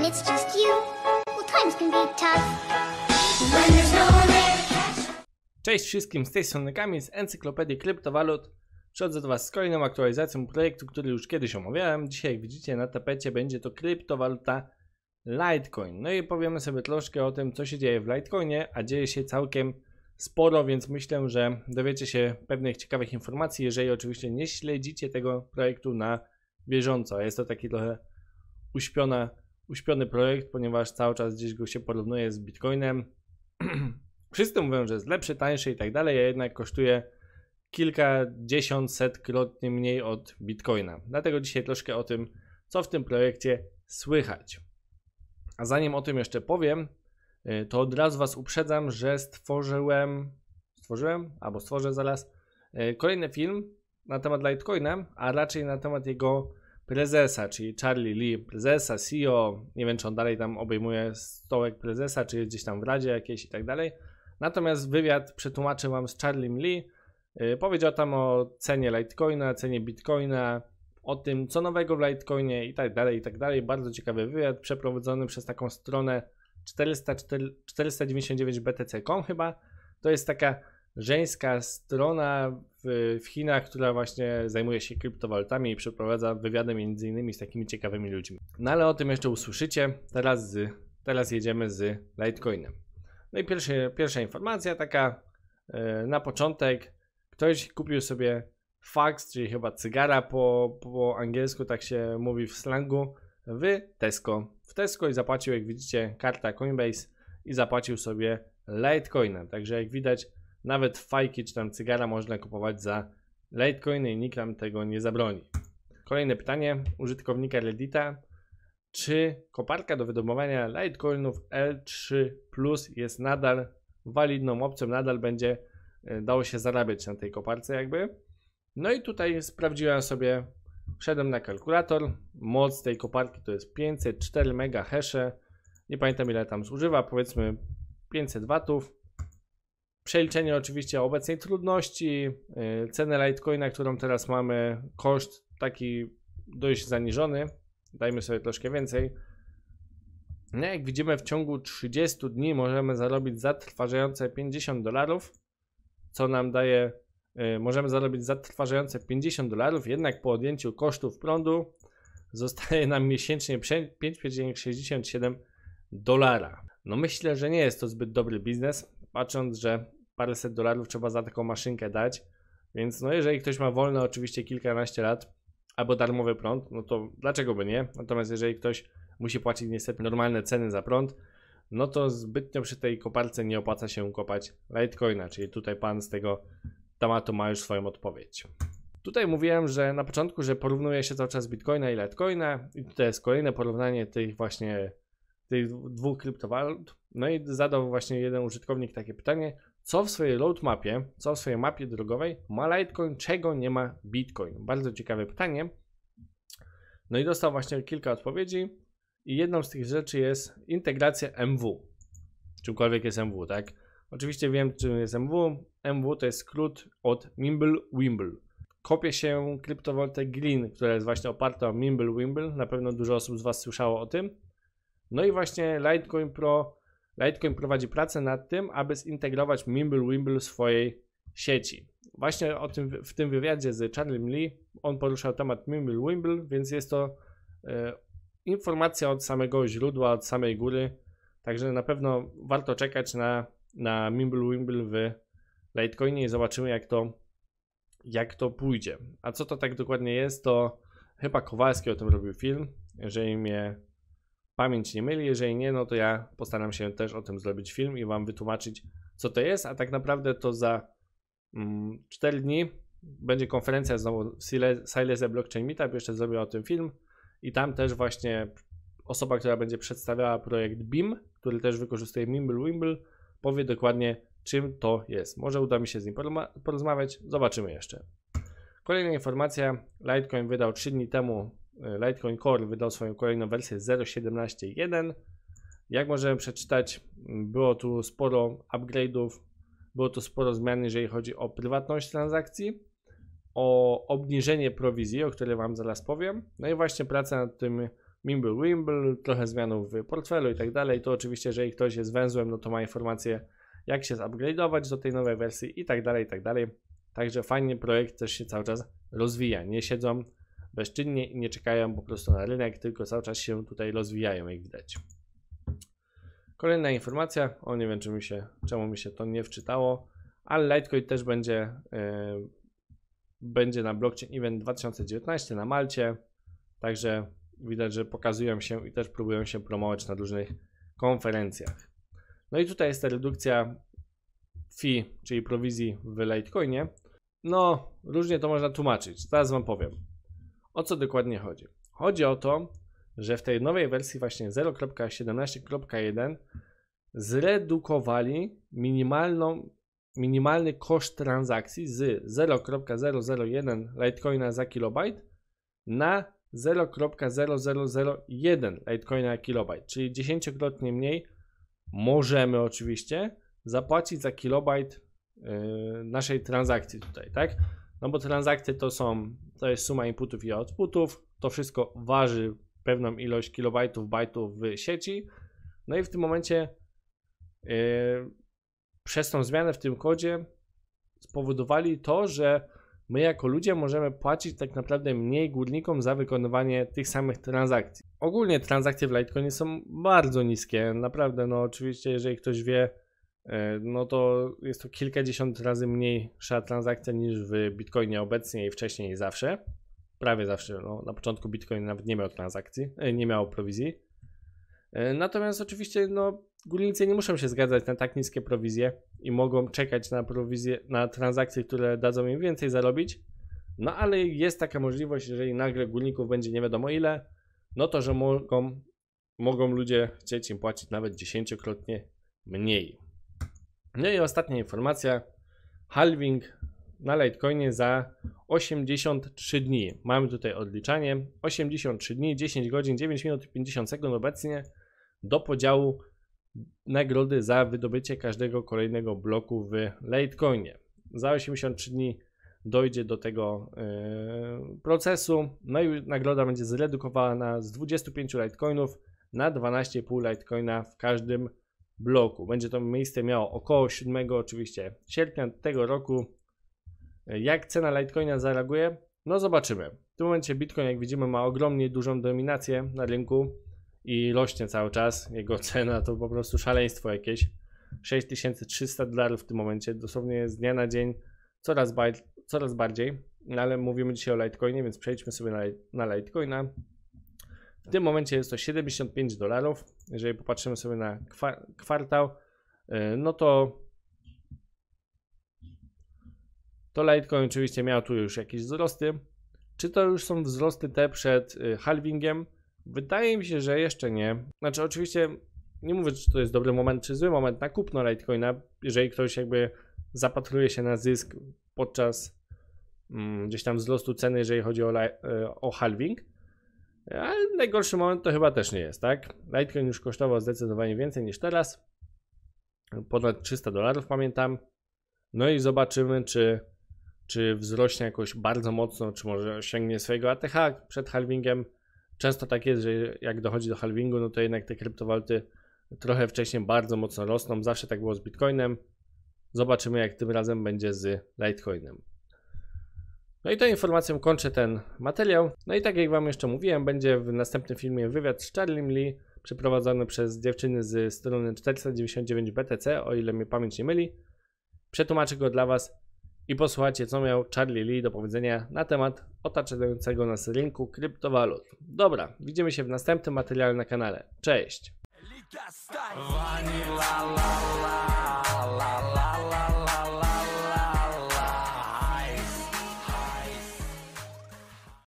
when it's just you, well, times can be tough. When there's no one there. Cześć wszystkim, z tej strony Kamil z Encyklopedii Kryptowalut. Przychodzę do Was z kolejną aktualizacją projektu, który już kiedyś omawiałem. Dzisiaj jak widzicie na tapecie będzie to kryptowaluta Litecoin. No i powiemy sobie troszkę o tym, co się dzieje w Litecoinie, a dzieje się całkiem sporo, więc myślę, że dowiecie się pewnych ciekawych informacji, jeżeli oczywiście nie śledzicie tego projektu na bieżąco. Jest to taki trochę uśpiona uśpiony projekt, ponieważ cały czas gdzieś go się porównuje z Bitcoinem. Wszyscy mówią, że jest lepszy, tańszy i tak dalej, a jednak kosztuje kilkadziesiątsetkrotnie mniej od Bitcoina. Dlatego dzisiaj troszkę o tym, co w tym projekcie słychać. A zanim o tym jeszcze powiem, y, to od razu Was uprzedzam, że stworzyłem, stworzyłem albo stworzę zaraz y, kolejny film na temat Litecoina, a raczej na temat jego prezesa, czyli Charlie Lee, prezesa, CEO, nie wiem czy on dalej tam obejmuje stołek prezesa, czy jest gdzieś tam w radzie jakiejś i tak dalej. Natomiast wywiad przetłumaczył wam z Charlie Lee, y, powiedział tam o cenie Litecoina, cenie Bitcoina, o tym co nowego w Litecoinie i tak dalej, i tak dalej. Bardzo ciekawy wywiad przeprowadzony przez taką stronę 404, 499btc.com chyba. To jest taka żeńska strona w, w Chinach, która właśnie zajmuje się kryptowalutami i przeprowadza wywiady między innymi z takimi ciekawymi ludźmi. No ale o tym jeszcze usłyszycie. Teraz, z, teraz jedziemy z Litecoinem. No i pierwszy, pierwsza informacja taka yy, na początek. Ktoś kupił sobie fax, czyli chyba cygara po, po angielsku, tak się mówi w slangu, w Tesco. W Tesco i zapłacił, jak widzicie, karta Coinbase i zapłacił sobie Litecoinem. Także jak widać, nawet fajki czy tam cygara można kupować za Litecoin i nikt nam tego nie zabroni. Kolejne pytanie użytkownika Reddita. Czy koparka do wydobywania Litecoinów L3 Plus jest nadal walidną opcją, nadal będzie e, dało się zarabiać na tej koparce jakby? No i tutaj sprawdziłem sobie, wszedłem na kalkulator, moc tej koparki to jest 504 mega hesze, nie pamiętam ile tam zużywa, powiedzmy 500 watów, Przeliczenie oczywiście obecnej trudności, y, cenę Litecoina, którą teraz mamy, koszt taki dość zaniżony, dajmy sobie troszkę więcej. No jak widzimy w ciągu 30 dni możemy zarobić zatrważające 50 dolarów, co nam daje, y, możemy zarobić zatrważające 50 dolarów, jednak po odjęciu kosztów prądu zostaje nam miesięcznie 5,67 dolara. No myślę, że nie jest to zbyt dobry biznes, patrząc, że paręset dolarów trzeba za taką maszynkę dać. Więc no jeżeli ktoś ma wolne oczywiście kilkanaście lat albo darmowy prąd, no to dlaczego by nie? Natomiast jeżeli ktoś musi płacić niestety normalne ceny za prąd, no to zbytnio przy tej koparce nie opłaca się kopać Litecoina, czyli tutaj pan z tego tematu ma już swoją odpowiedź. Tutaj mówiłem, że na początku, że porównuje się cały czas Bitcoina i Litecoina i tutaj jest kolejne porównanie tych właśnie tych dwóch kryptowalut. No i zadał właśnie jeden użytkownik takie pytanie, co w swojej roadmapie, co w swojej mapie drogowej ma Litecoin, czego nie ma Bitcoin? Bardzo ciekawe pytanie. No i dostał właśnie kilka odpowiedzi i jedną z tych rzeczy jest integracja MW. Czymkolwiek jest MW, tak? Oczywiście wiem, czym jest MW. MW to jest skrót od Mimble Wimble. Kopie się kryptowalutę Green, która jest właśnie oparta o Mimble Wimble. Na pewno dużo osób z Was słyszało o tym. No i właśnie Litecoin Pro Litecoin prowadzi pracę nad tym, aby zintegrować Mimblewimble w swojej sieci. Właśnie o tym, w tym wywiadzie z Charlie Lee on poruszał temat Mimblewimble, więc jest to e, informacja od samego źródła, od samej góry, także na pewno warto czekać na, na Mimblewimble w Litecoinie i zobaczymy jak to, jak to pójdzie. A co to tak dokładnie jest, to chyba Kowalski o tym robił film, jeżeli mnie pamięć nie myli. Jeżeli nie, no to ja postaram się też o tym zrobić film i Wam wytłumaczyć, co to jest. A tak naprawdę to za mm, 4 dni będzie konferencja znowu Silesia Blockchain Meetup. Jeszcze zrobię o tym film. I tam też właśnie osoba, która będzie przedstawiała projekt BIM, który też wykorzystuje Mimble Wimble, powie dokładnie, czym to jest. Może uda mi się z nim porozmawiać, zobaczymy jeszcze. Kolejna informacja, Litecoin wydał 3 dni temu Litecoin Core wydał swoją kolejną wersję 0.17.1. Jak możemy przeczytać, było tu sporo upgrade'ów, było tu sporo zmian, jeżeli chodzi o prywatność transakcji, o obniżenie prowizji, o której Wam zaraz powiem, no i właśnie praca nad tym Mimble Wimble, trochę zmian w portfelu i tak dalej. To oczywiście, jeżeli ktoś jest węzłem, no to ma informację, jak się zupgrade'ować do tej nowej wersji i tak dalej, i tak dalej. Także fajnie projekt też się cały czas rozwija. Nie siedzą bezczynnie i nie czekają po prostu na rynek, tylko cały czas się tutaj rozwijają, jak widać. Kolejna informacja, o nie wiem czy mi się, czemu mi się to nie wczytało, ale Litecoin też będzie, yy, będzie na blockchain event 2019 na Malcie, także widać, że pokazują się i też próbują się promować na różnych konferencjach. No i tutaj jest ta redukcja fee, czyli prowizji w Litecoinie. No, różnie to można tłumaczyć, zaraz Wam powiem. O co dokładnie chodzi? Chodzi o to, że w tej nowej wersji właśnie 0.17.1 zredukowali minimalną, minimalny koszt transakcji z 0.001 Litecoina za kilobajt na 0.0001 Litecoina na kilobajt, czyli dziesięciokrotnie mniej możemy oczywiście zapłacić za kilobajt yy, naszej transakcji tutaj, tak? No bo transakcje to są, to jest suma inputów i outputów, to wszystko waży pewną ilość kilobajtów, bajtów w sieci. No i w tym momencie yy, przez tą zmianę w tym kodzie spowodowali to, że my jako ludzie możemy płacić tak naprawdę mniej górnikom za wykonywanie tych samych transakcji. Ogólnie transakcje w Litecoinie są bardzo niskie, naprawdę, no oczywiście jeżeli ktoś wie E, no to jest to kilkadziesiąt razy mniejsza transakcja niż w Bitcoinie obecnie i wcześniej i zawsze. Prawie zawsze. No, na początku Bitcoin nawet nie miał transakcji, e, nie miał prowizji. E, natomiast oczywiście no, górnicy nie muszą się zgadzać na tak niskie prowizje i mogą czekać na prowizje, na transakcje, które dadzą im więcej zarobić. No ale jest taka możliwość, jeżeli nagle górników będzie nie wiadomo ile, no to że mogą, mogą ludzie chcieć im płacić nawet dziesięciokrotnie mniej. No i ostatnia informacja. Halving na Litecoinie za 83 dni. Mamy tutaj odliczanie. 83 dni, 10 godzin, 9 minut i 50 sekund obecnie do podziału nagrody za wydobycie każdego kolejnego bloku w Litecoinie. Za 83 dni dojdzie do tego yy, procesu. No i nagroda będzie zredukowana z 25 Litecoinów na 12,5 Litecoina w każdym bloku. Będzie to miejsce miało około 7 oczywiście sierpnia tego roku. Jak cena Litecoina zareaguje? No zobaczymy. W tym momencie Bitcoin jak widzimy ma ogromnie dużą dominację na rynku i rośnie cały czas. Jego cena to po prostu szaleństwo jakieś. 6300 dolarów w tym momencie, dosłownie z dnia na dzień coraz, coraz bardziej. No ale mówimy dzisiaj o Litecoinie, więc przejdźmy sobie na, na Litecoina. W tym momencie jest to 75 dolarów. Jeżeli popatrzymy sobie na kwartał, y, no to to Litecoin oczywiście miał tu już jakieś wzrosty. Czy to już są wzrosty te przed y, halvingiem? Wydaje mi się, że jeszcze nie. Znaczy oczywiście nie mówię, czy to jest dobry moment, czy zły moment na kupno Litecoina, jeżeli ktoś jakby zapatruje się na zysk podczas mm, gdzieś tam wzrostu ceny, jeżeli chodzi o, y, o halving. Ale najgorszy moment to chyba też nie jest, tak? Litecoin już kosztował zdecydowanie więcej niż teraz. Ponad 300 dolarów pamiętam. No i zobaczymy, czy, czy wzrośnie jakoś bardzo mocno, czy może sięgnie swojego ATH przed halvingiem. Często tak jest, że jak dochodzi do halvingu, no to jednak te kryptowaluty trochę wcześniej bardzo mocno rosną. Zawsze tak było z Bitcoinem. Zobaczymy, jak tym razem będzie z Litecoinem. No i tą informacją kończę ten materiał. No i tak jak wam jeszcze mówiłem, będzie w następnym filmie wywiad z Charlie Lee przeprowadzony przez dziewczyny z strony 499 BTC, o ile mnie pamięć nie myli. Przetłumaczę go dla was i posłuchajcie, co miał Charlie Lee do powiedzenia na temat otaczającego nas rynku kryptowalut. Dobra, widzimy się w następnym materiale na kanale. Cześć!